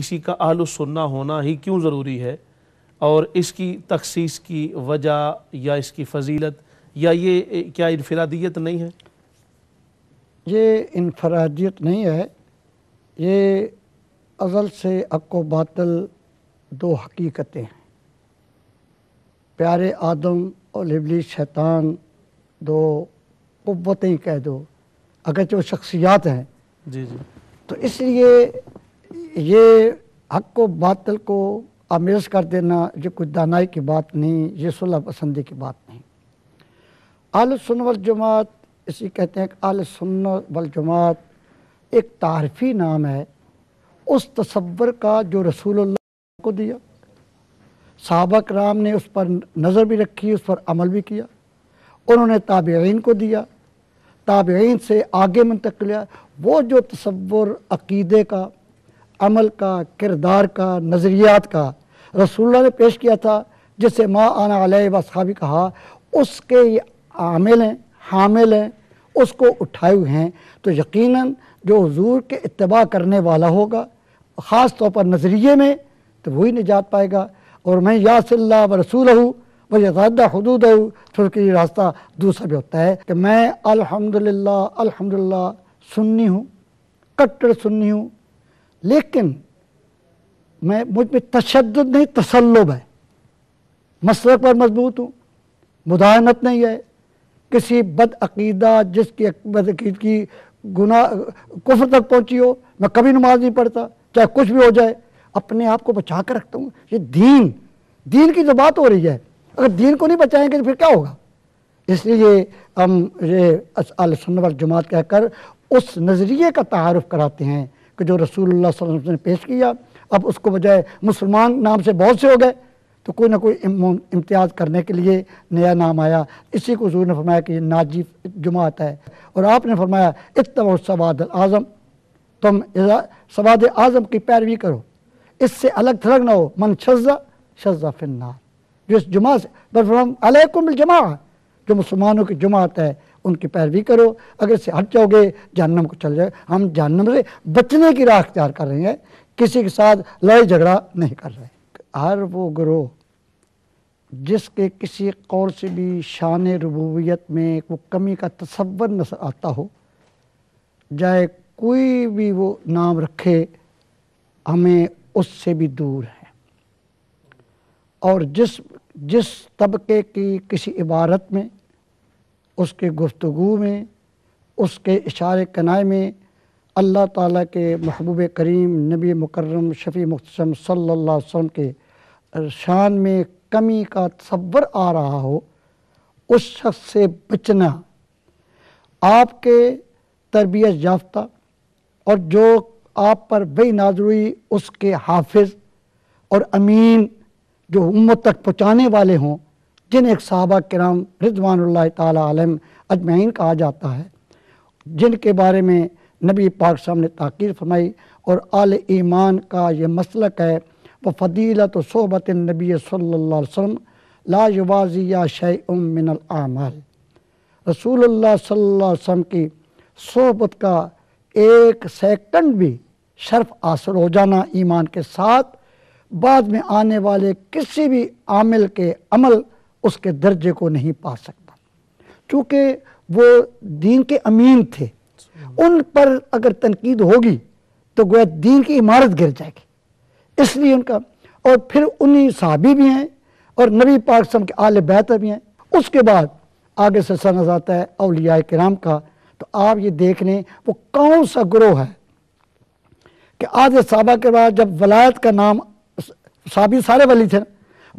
किसी का आलो सुनना होना ही क्यों ज़रूरी है और इसकी तखसीस की वजह या इसकी फजीलत या ये क्या इनफरादियत नहीं है ये इनफरादियत नहीं है ये अज़ल से अको बातल दो हकीकतें हैं प्यारे आदम और लिबली शैतान दो कुतें कह दो अगर जो शख्सियात हैं जी जी तो इसलिए ये हक को बातल को आमेज कर देना ये कोई दानाई की बात नहीं ये सुलह पसंदी की बात नहीं आल सुनवल जमात इसी कहते हैं कि आल सुन वल जमात एक तारफी नाम है उस तस्वर का जो रसूल को दिया सबक राम ने उस पर नज़र भी रखी उस पर अमल भी किया उन्होंने ताबेन को दिया ताबेन से आगे मुंतकिल वो जो तस्वुर अकीदे का अमल का किरदार का नज़रियात का रसूलुल्लाह ने पेश किया था जिससे माँ आना आलिया वसाबी कहा उसके ये आमिल हैं हामिल हैं उसको उठाए हुए हैं तो यकीनन जो हजूर के इतबा करने वाला होगा ख़ास तौर पर नज़रिए में तो वही निजात पाएगा और मैं यासल्ला व रसूल हूँ व यदा हदूद हूँ तो ये रास्ता दूसरा भी होता है कि मैं अल्हम्दुलिल्लाह अल्हम्दुलिल्लाह सुन्नी हूँ कट्टर सुन्नी हूँ लेकिन मैं मुझ में तशद नहीं तसल्लुब है मसल पर मजबूत हूँ मुदाहनत नहीं है किसी बदअकीदा जिसकी की गुना कुफर तक पहुँची हो मैं कभी नमाज नहीं पढ़ता चाहे कुछ भी हो जाए अपने आप को बचा कर रखता हूँ ये दीन दीन की जो बात हो रही है अगर दीन को नहीं बचाएंगे तो फिर क्या होगा इसलिए ये हम ये अल सुन्नत जमात कहकर उस नज़रिए का तारफ़ कराते हैं कि जो रसूल ने पेश किया अब उसको बजाय मुसलमान नाम से बहुत से हो गए तो कोई ना कोई इम्तियाज़ करने के लिए नया नाम आया इसी को हजूर ने फरमाया कि नाजी जुमा आता है और आपने फरमाया इतम सवाद आज़म तुम सवाद आज़म की पैरवी करो इससे अलग थलग ना हो मन शज्जा शज्जा फिन्नार जो इस जुमा से बरफराम अलैकुम जुमा जो मुसलमानों की जुमा आता है उनकी पैरवी करो अगर से हट जाओगे जानम को चल जाए हम जानम से बचने की राह अख्तियार कर रहे हैं किसी के साथ लड़ाई झगड़ा नहीं कर रहे हर वो ग्रोह जिसके किसी कौर से भी शान रबूबियत में वो कमी का तस्वर नजर आता हो जाए कोई भी वो नाम रखे हमें उससे भी दूर है और जिस जिस तबके की किसी इबारत में उसके गुफ्तु में उसके इशारे कनाए में अल्लाह ताला के महबूब करीम नबी मुकर्रम शफ़ी मुखसम सल्ला वसल्लम के शान में कमी का तस्वर आ रहा हो उस शख्स से बचना आपके तरबियत याफ्ता और जो आप पर बई नाजरुई उसके हाफिज और अमीन जो उम्मत तक पहुँचाने वाले हों जिन्हें के नाम रिजवान तम अजमैन कहा जाता है जिनके बारे में नबी पाक साहब ने ताकीर फरमाई और आल ईमान का यह मसलक है व फदीलत सोबत नबी सल्ला वसम लाजवाजी या आमल रसूल सल्ला की सोबत का एक सेकंड भी शर्फ आसर हो जाना ईमान के साथ बाद में आने वाले किसी भी आमिल के अमल उसके दर्जे को नहीं पा सकता चूंकि वो दीन के अमीन थे उन पर अगर तनकीद होगी तो गोया दीन की इमारत गिर जाएगी इसलिए उनका और फिर उन्हीं सहाबी भी हैं और नबी पाक सम के आल बेहतर भी हैं उसके बाद आगे से नजर आता है अलिया कराम का तो आप ये देख लें वो कौन सा ग्रोह है कि आज साहबा के बाद जब वलायत का नाम साबी सारे वली थे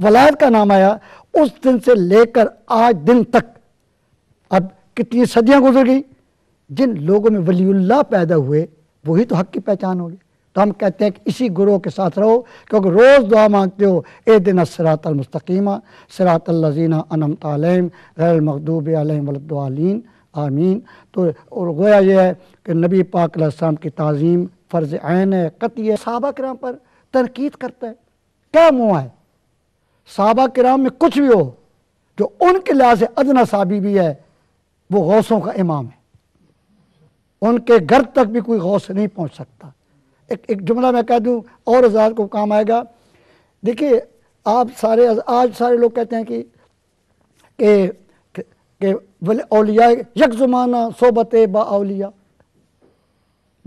वलायत का नाम आया उस दिन से लेकर आज दिन तक अब कितनी सदियां गुजर गई जिन लोगों में वलीउल्ला पैदा हुए वही तो हक की पहचान होगी तो हम कहते हैं कि इसी गुरोह के साथ रहो क्योंकि रोज़ दुआ मांगते हो ए दिन सरातमस्तकीमा सरातल्लजीना अनम तलम गैरमखूब अलमदीन आमीन तो और गोया यह है कि नबी पाक पाकाम की तज़ीम फ़र्ज़ आन है कती है सहाबा कराम पर तरकीद करता है क्या मुआ है साहबा कराम में कुछ भी हो जो उनके लिहाज से अदना साबी भी है वो गौसों का इमाम है उनके घर तक भी कोई गौस नहीं पहुंच सकता एक एक जुमला मैं कह दूं और आज़ाद को काम आएगा देखिए आप सारे आज सारे लोग कहते हैं कि के, के अलिया यक जुमाना सोबत बाउलिया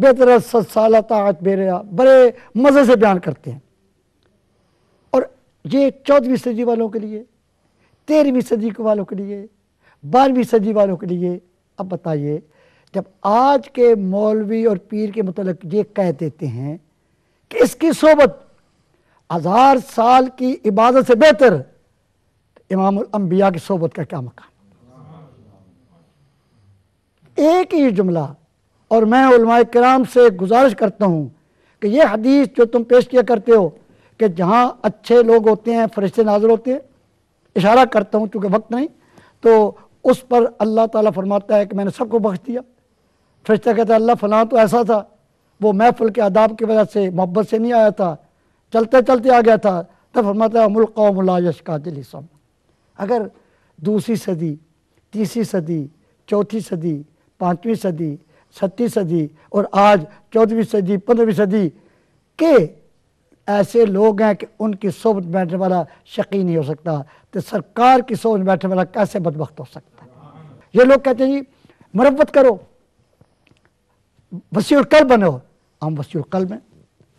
बेहतर सत साल बेरिया बड़े मज़े से बयान करते हैं ये चौदहवीं सदी वालों के लिए तेरहवीं सदी के वालों के लिए बारहवीं सदी वालों के लिए अब बताइए जब आज के मौलवी और पीर के मतलब ये कह देते हैं कि इसकी सोबत हज़ार साल की इबादत से बेहतर इमाम अंबिया की सोबत का क्या मकान एक ही जुमला और मैं कराम से गुजारिश करता हूँ कि ये हदीस जो तुम पेश किया करते हो कि जहाँ अच्छे लोग होते हैं फरिश्ते नाजर होते हैं इशारा करता हूँ चूँकि वक्त नहीं तो उस पर अल्लाह ताला फरमाता है कि मैंने सबको बख्श दिया फरिश्ता कहता है अल्लाह फलां तो ऐसा था वो महफिल के आदाब की वजह से मोहब्बत से नहीं आया था चलते चलते आ गया था तो फरमाता है मुल्क मुलायश का दिलसम अगर दूसरी सदी तीसरी सदी चौथी सदी पाँचवीं सदी छठी सदी और आज चौदहवीं सदी पंद्रहवीं सदी के ऐसे लोग हैं कि उनकी सोबत बैठने वाला शकी नहीं हो सकता तो सरकार की सोच बैठने वाला कैसे बदबخت हो सकता है ये लोग कहते हैं जी मरम्मत करो वसीुल कल बनो हम वसीुल कल में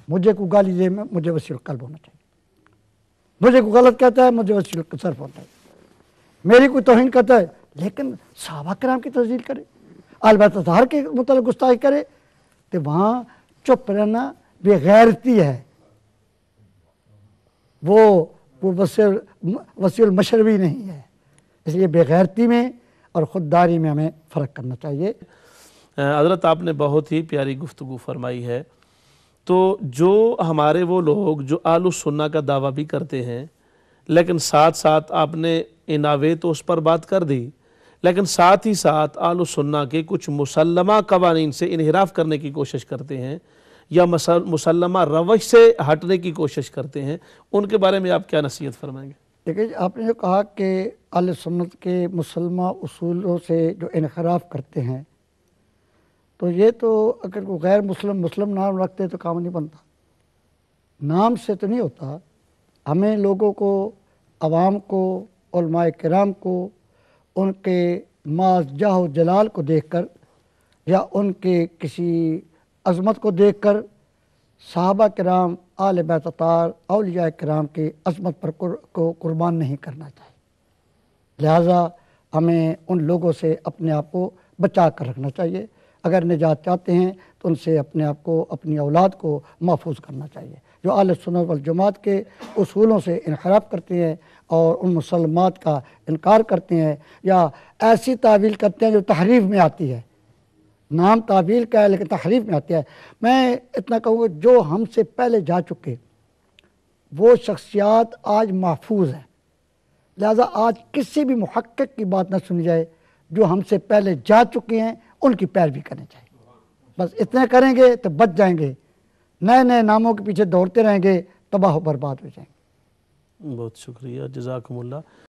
मुझे को गाली दे में मुझे वसीुल कल होना चाहिए मुझे को गलत कहता है मुझे वसील सर्फ होता है मेरी कोई तोहन करता है लेकिन सहाबा कराम की तस्जील करे अलबतहार के मतलब गुस्ताखी करे तो वहाँ चुप रहना बेगैरती है वो वो वसील वसील मशर भी नहीं है इसलिए बेगैरती में और ख़ुददारी में हमें फ़र्क करना चाहिए हज़रत आपने बहुत ही प्यारी गुफ्तु फरमाई है तो जो हमारे वो लोग जो आलू सुन्ना का दावा भी करते हैं लेकिन साथ साथ आपने इनावे तो उस पर बात कर दी लेकिन साथ ही साथ आलू सुन्ना के कुछ मुसलमा कवानीन से इनहराफ करने की कोशिश करते हैं या मुसलमा रवश से हटने की कोशिश करते हैं उनके बारे में आप क्या नसीहत फरमाएंगे देखिए आपने जो कहा कि अल सुन्नत के मुसलमा असूलों से जो इनखराफ करते हैं तो ये तो अगर वो गैर मुस्लिम मुस्लिम नाम रखते तो काम नहीं बनता नाम से तो नहीं होता हमें लोगों को आवाम को कराम को उनके माज जलाल को देख कर या उनके किसी अज़मत को देख कर साहबा कराम आल बतार अलिया कराम की अज़मत पर कुर, को कुर्बान नहीं करना चाहिए लिहाजा हमें उन लोगों से अपने आप को बचा कर रखना चाहिए अगर निजात चाहते हैं तो उनसे अपने आप को अपनी औलाद को महफूज करना चाहिए जो आल सुनत के असूलों से इनखराब करते हैं और उन मुसलमत का इनकार करते हैं या ऐसी तावील करते हैं जो तहरीफ में आती है नाम तावील का है लेकिन तहरीफ में आते हैं मैं इतना कहूँगा जो हमसे पहले जा चुके वो शख्सियात आज महफूज हैं लिहाजा आज किसी भी महक्क की बात ना सुनी जाए जो हमसे पहले जा चुके हैं उनकी पैरवी करनी चाहिए बस इतने करेंगे तो बच जाएंगे नए नए नामों के पीछे दौड़ते रहेंगे तबाह बर्बाद हो जाएंगे बहुत शुक्रिया जजाकमल्ला